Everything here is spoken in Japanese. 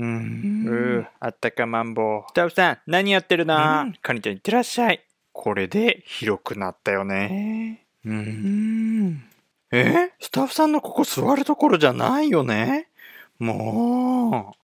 うん。うあったかマンボウ。スタッフさん、何やってるな、うん、カニちゃん、いってらっしゃい。これで広くなったよね。うん。えスタッフさんのここ座るところじゃないよねもう。